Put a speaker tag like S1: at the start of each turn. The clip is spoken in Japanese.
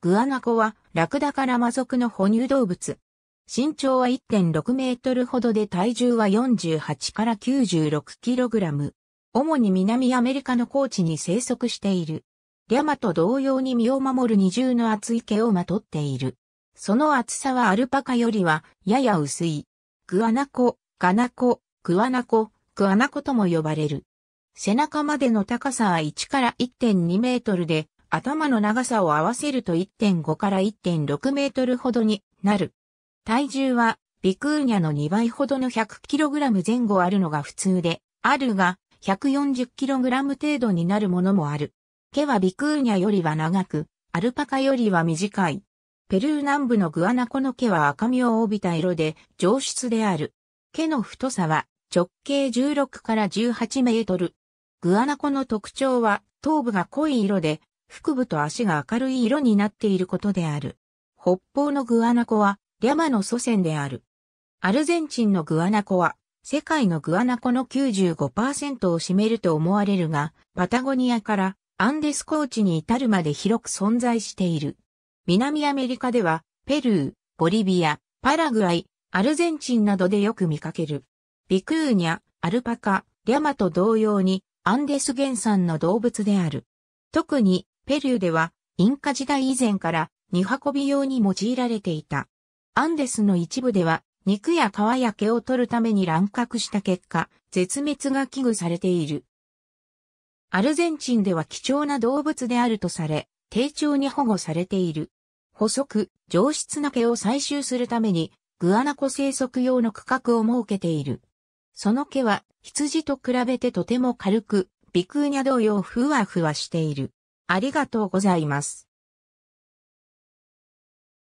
S1: グアナコはラクダから魔族の哺乳動物。身長は1.6メートルほどで体重は48から96キログラム。主に南アメリカの高地に生息している。リャマと同様に身を守る二重の厚い毛をまとっている。その厚さはアルパカよりはやや薄い。グアナコ、ガナコ、グアナコ、グアナコとも呼ばれる。背中までの高さは1から1.2メートルで、頭の長さを合わせると1.5から1.6メートルほどになる。体重はビクーニャの2倍ほどの 100kg 前後あるのが普通で、あるが 140kg 程度になるものもある。毛はビクーニャよりは長く、アルパカよりは短い。ペルー南部のグアナコの毛は赤みを帯びた色で上質である。毛の太さは直径16から18メートル。グアナコの特徴は頭部が濃い色で腹部と足が明るい色になっていることである。北方のグアナコは、リャマの祖先である。アルゼンチンのグアナコは、世界のグアナコの95%を占めると思われるが、パタゴニアからアンデス高地に至るまで広く存在している。南アメリカでは、ペルー、ボリビア、パラグアイ、アルゼンチンなどでよく見かける。ビクーニャ、アルパカ、リャマと同様に、アンデス原産の動物である。特に、ペルーでは、インカ時代以前から、荷運び用に用いられていた。アンデスの一部では、肉や皮や毛を取るために乱獲した結果、絶滅が危惧されている。アルゼンチンでは貴重な動物であるとされ、丁重に保護されている。細く、上質な毛を採集するために、グアナコ生息用の区画を設けている。その毛は、羊と比べてとても軽く、ビクーニャ同様ふわふわしている。ありがとうございます。